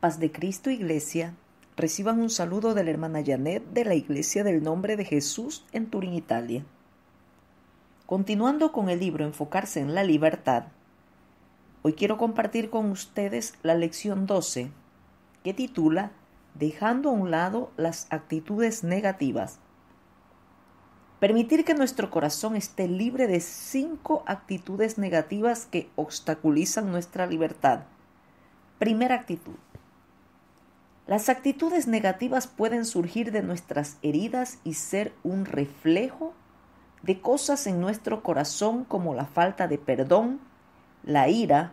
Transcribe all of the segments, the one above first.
Paz de Cristo Iglesia, reciban un saludo de la hermana Janet de la Iglesia del Nombre de Jesús en Turín, Italia. Continuando con el libro Enfocarse en la Libertad, hoy quiero compartir con ustedes la lección 12, que titula Dejando a un lado las actitudes negativas. Permitir que nuestro corazón esté libre de cinco actitudes negativas que obstaculizan nuestra libertad. Primera actitud, las actitudes negativas pueden surgir de nuestras heridas y ser un reflejo de cosas en nuestro corazón como la falta de perdón, la ira,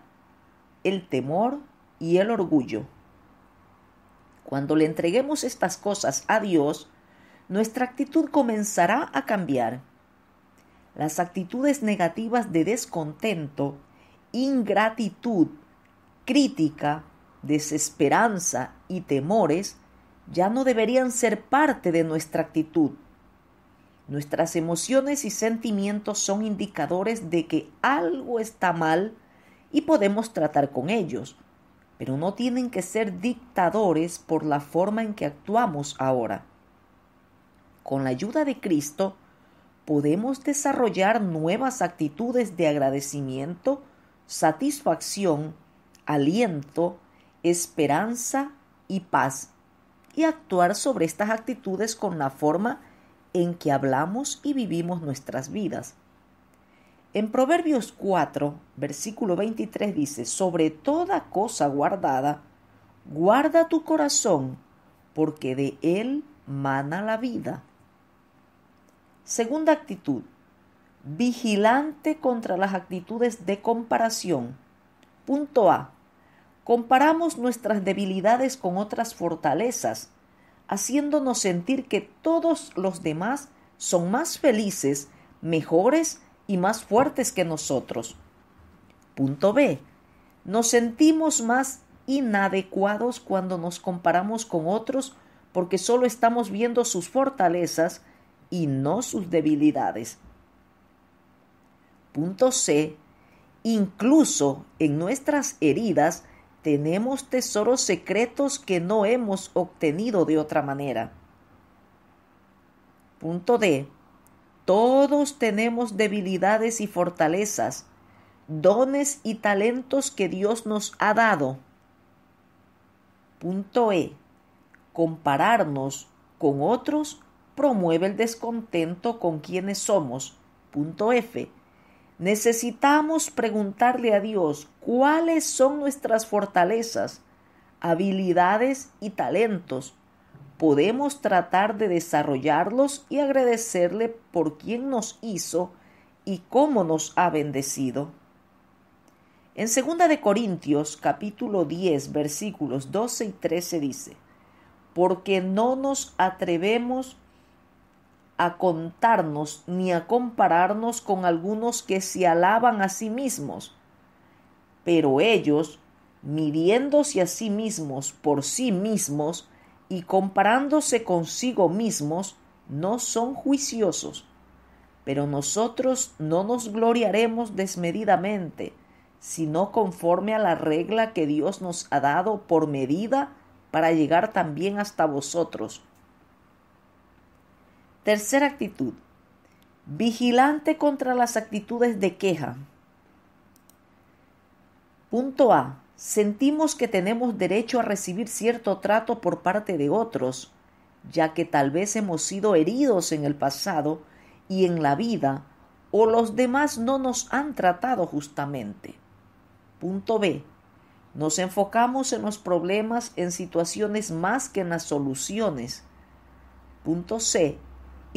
el temor y el orgullo. Cuando le entreguemos estas cosas a Dios, nuestra actitud comenzará a cambiar. Las actitudes negativas de descontento, ingratitud, crítica, desesperanza y temores ya no deberían ser parte de nuestra actitud. Nuestras emociones y sentimientos son indicadores de que algo está mal y podemos tratar con ellos, pero no tienen que ser dictadores por la forma en que actuamos ahora. Con la ayuda de Cristo, podemos desarrollar nuevas actitudes de agradecimiento, satisfacción, aliento, esperanza y paz y actuar sobre estas actitudes con la forma en que hablamos y vivimos nuestras vidas. En Proverbios 4, versículo 23 dice, sobre toda cosa guardada, guarda tu corazón, porque de él mana la vida. Segunda actitud, vigilante contra las actitudes de comparación. Punto A, comparamos nuestras debilidades con otras fortalezas, haciéndonos sentir que todos los demás son más felices, mejores y más fuertes que nosotros. Punto B. Nos sentimos más inadecuados cuando nos comparamos con otros porque solo estamos viendo sus fortalezas y no sus debilidades. Punto C. Incluso en nuestras heridas tenemos tesoros secretos que no hemos obtenido de otra manera. Punto D. Todos tenemos debilidades y fortalezas, dones y talentos que Dios nos ha dado. Punto E. Compararnos con otros promueve el descontento con quienes somos. Punto F Necesitamos preguntarle a Dios cuáles son nuestras fortalezas, habilidades y talentos. Podemos tratar de desarrollarlos y agradecerle por quien nos hizo y cómo nos ha bendecido. En 2 de Corintios capítulo 10 versículos 12 y 13 dice: Porque no nos atrevemos a contarnos ni a compararnos con algunos que se alaban a sí mismos. Pero ellos, midiéndose a sí mismos por sí mismos y comparándose consigo mismos, no son juiciosos. Pero nosotros no nos gloriaremos desmedidamente, sino conforme a la regla que Dios nos ha dado por medida para llegar también hasta vosotros Tercera actitud, vigilante contra las actitudes de queja. Punto A. Sentimos que tenemos derecho a recibir cierto trato por parte de otros, ya que tal vez hemos sido heridos en el pasado y en la vida, o los demás no nos han tratado justamente. Punto B. Nos enfocamos en los problemas, en situaciones más que en las soluciones. Punto C.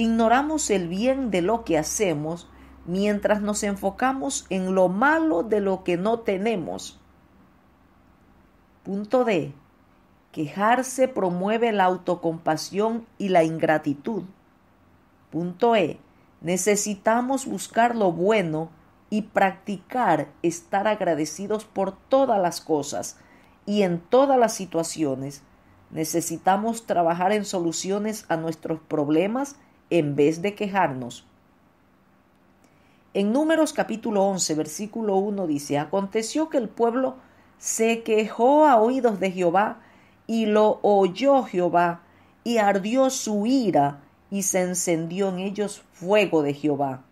Ignoramos el bien de lo que hacemos mientras nos enfocamos en lo malo de lo que no tenemos. Punto D. Quejarse promueve la autocompasión y la ingratitud. Punto E. Necesitamos buscar lo bueno y practicar estar agradecidos por todas las cosas y en todas las situaciones. Necesitamos trabajar en soluciones a nuestros problemas en vez de quejarnos. En Números capítulo 11, versículo 1 dice, Aconteció que el pueblo se quejó a oídos de Jehová, y lo oyó Jehová, y ardió su ira, y se encendió en ellos fuego de Jehová,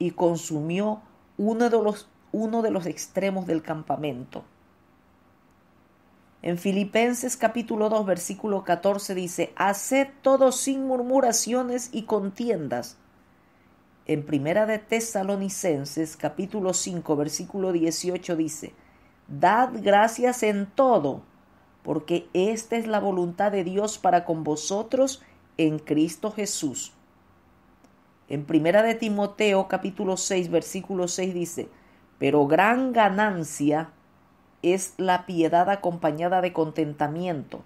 y consumió uno de los, uno de los extremos del campamento. En Filipenses capítulo 2 versículo 14 dice, haced todo sin murmuraciones y contiendas. En Primera de Tesalonicenses capítulo 5 versículo 18 dice, dad gracias en todo, porque esta es la voluntad de Dios para con vosotros en Cristo Jesús. En Primera de Timoteo capítulo 6 versículo 6 dice, pero gran ganancia es la piedad acompañada de contentamiento.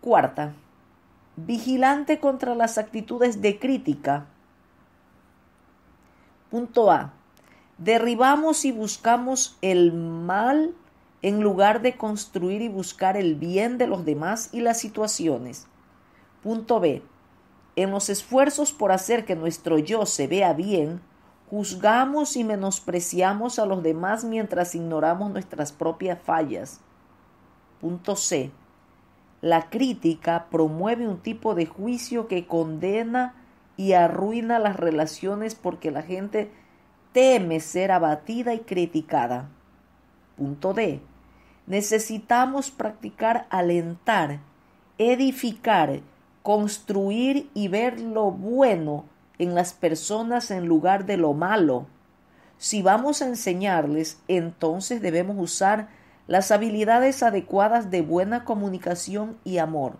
Cuarta, vigilante contra las actitudes de crítica. Punto A. Derribamos y buscamos el mal en lugar de construir y buscar el bien de los demás y las situaciones. Punto B. En los esfuerzos por hacer que nuestro yo se vea bien, Juzgamos y menospreciamos a los demás mientras ignoramos nuestras propias fallas. Punto C. La crítica promueve un tipo de juicio que condena y arruina las relaciones porque la gente teme ser abatida y criticada. Punto D. Necesitamos practicar alentar, edificar, construir y ver lo bueno en las personas en lugar de lo malo. Si vamos a enseñarles, entonces debemos usar las habilidades adecuadas de buena comunicación y amor.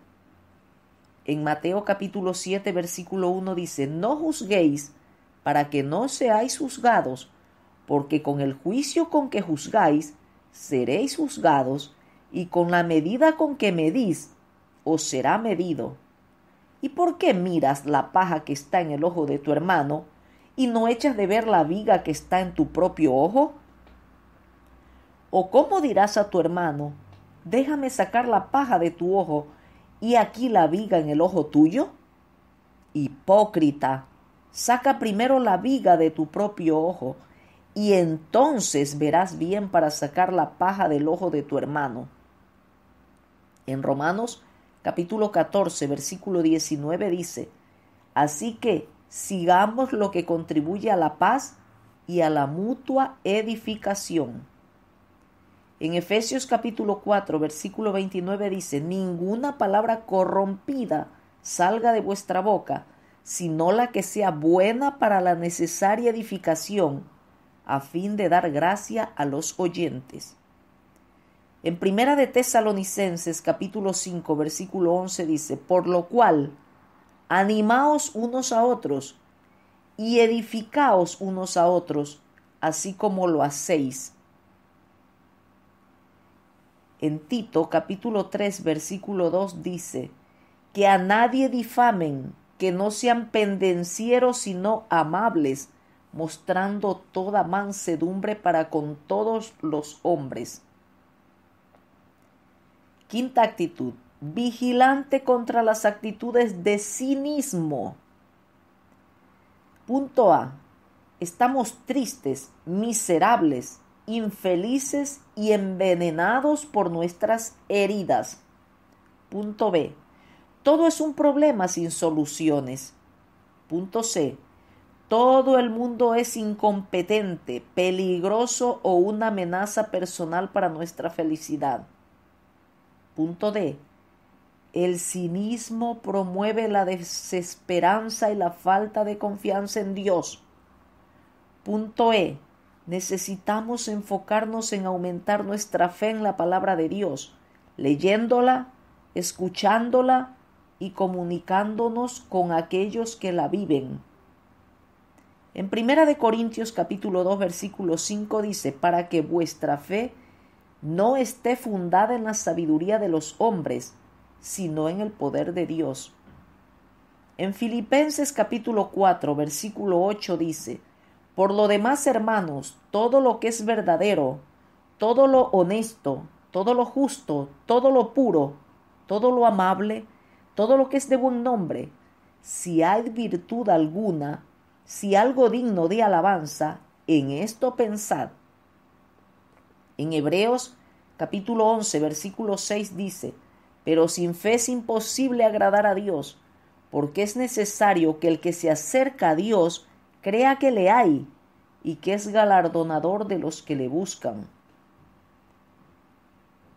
En Mateo capítulo 7 versículo 1 dice, no juzguéis para que no seáis juzgados, porque con el juicio con que juzgáis, seréis juzgados, y con la medida con que medís, os será medido. ¿Y por qué miras la paja que está en el ojo de tu hermano y no echas de ver la viga que está en tu propio ojo? ¿O cómo dirás a tu hermano, déjame sacar la paja de tu ojo y aquí la viga en el ojo tuyo? Hipócrita, saca primero la viga de tu propio ojo y entonces verás bien para sacar la paja del ojo de tu hermano. En Romanos capítulo 14, versículo 19 dice, Así que sigamos lo que contribuye a la paz y a la mutua edificación. En Efesios capítulo 4, versículo 29 dice, Ninguna palabra corrompida salga de vuestra boca, sino la que sea buena para la necesaria edificación, a fin de dar gracia a los oyentes. En primera de Tesalonicenses capítulo 5 versículo 11 dice, por lo cual, animaos unos a otros y edificaos unos a otros, así como lo hacéis. En Tito capítulo 3 versículo 2 dice, que a nadie difamen, que no sean pendencieros sino amables, mostrando toda mansedumbre para con todos los hombres. Quinta actitud, vigilante contra las actitudes de cinismo. Punto A. Estamos tristes, miserables, infelices y envenenados por nuestras heridas. Punto B. Todo es un problema sin soluciones. Punto C. Todo el mundo es incompetente, peligroso o una amenaza personal para nuestra felicidad. Punto D. El cinismo promueve la desesperanza y la falta de confianza en Dios. Punto E. Necesitamos enfocarnos en aumentar nuestra fe en la palabra de Dios, leyéndola, escuchándola y comunicándonos con aquellos que la viven. En Primera de Corintios capítulo 2 versículo 5 dice, para que vuestra fe no esté fundada en la sabiduría de los hombres, sino en el poder de Dios. En Filipenses capítulo 4, versículo 8 dice, Por lo demás, hermanos, todo lo que es verdadero, todo lo honesto, todo lo justo, todo lo puro, todo lo amable, todo lo que es de buen nombre, si hay virtud alguna, si algo digno de alabanza, en esto pensad. En Hebreos capítulo 11, versículo 6 dice, pero sin fe es imposible agradar a Dios, porque es necesario que el que se acerca a Dios crea que le hay y que es galardonador de los que le buscan.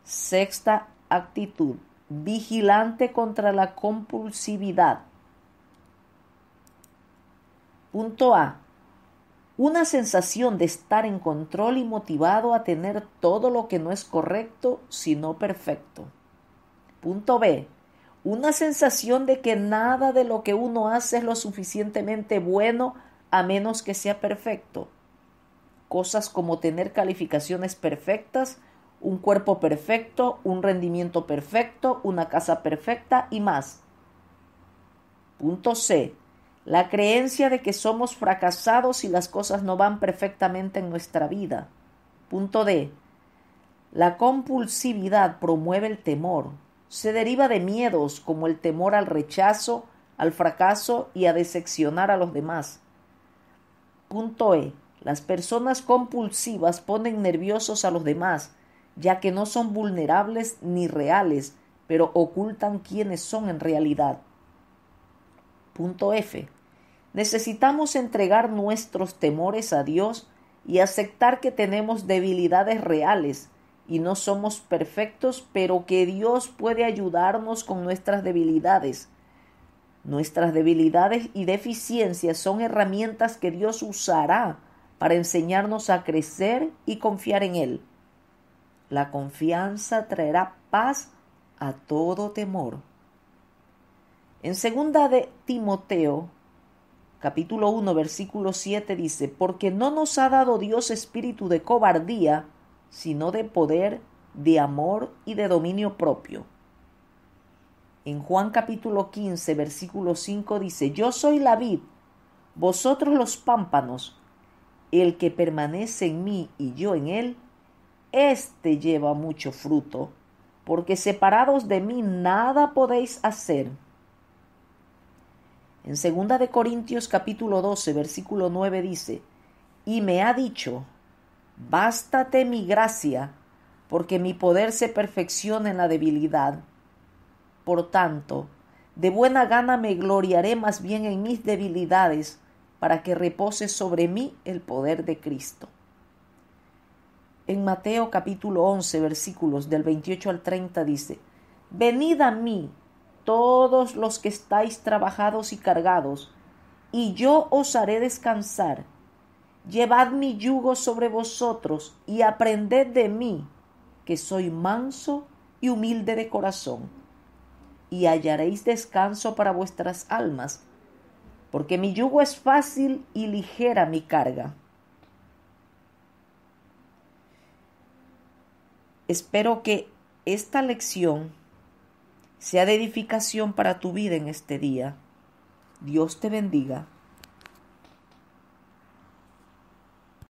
Sexta actitud, vigilante contra la compulsividad. Punto A una sensación de estar en control y motivado a tener todo lo que no es correcto, sino perfecto. Punto B. Una sensación de que nada de lo que uno hace es lo suficientemente bueno a menos que sea perfecto. Cosas como tener calificaciones perfectas, un cuerpo perfecto, un rendimiento perfecto, una casa perfecta y más. Punto C la creencia de que somos fracasados y las cosas no van perfectamente en nuestra vida. Punto D. La compulsividad promueve el temor. Se deriva de miedos como el temor al rechazo, al fracaso y a decepcionar a los demás. Punto E. Las personas compulsivas ponen nerviosos a los demás, ya que no son vulnerables ni reales, pero ocultan quiénes son en realidad. Punto F. Necesitamos entregar nuestros temores a Dios y aceptar que tenemos debilidades reales y no somos perfectos, pero que Dios puede ayudarnos con nuestras debilidades. Nuestras debilidades y deficiencias son herramientas que Dios usará para enseñarnos a crecer y confiar en Él. La confianza traerá paz a todo temor. En segunda de Timoteo capítulo 1, versículo 7 dice, porque no nos ha dado Dios espíritu de cobardía, sino de poder, de amor y de dominio propio. En Juan capítulo 15, versículo 5 dice, yo soy la vid, vosotros los pámpanos, el que permanece en mí y yo en él, éste lleva mucho fruto, porque separados de mí nada podéis hacer. En 2 de Corintios capítulo 12, versículo 9 dice, "Y me ha dicho, bástate mi gracia, porque mi poder se perfecciona en la debilidad. Por tanto, de buena gana me gloriaré más bien en mis debilidades, para que repose sobre mí el poder de Cristo." En Mateo capítulo 11, versículos del 28 al 30 dice, Venid a mí todos los que estáis trabajados y cargados, y yo os haré descansar. Llevad mi yugo sobre vosotros y aprended de mí, que soy manso y humilde de corazón, y hallaréis descanso para vuestras almas, porque mi yugo es fácil y ligera mi carga. Espero que esta lección sea de edificación para tu vida en este día. Dios te bendiga.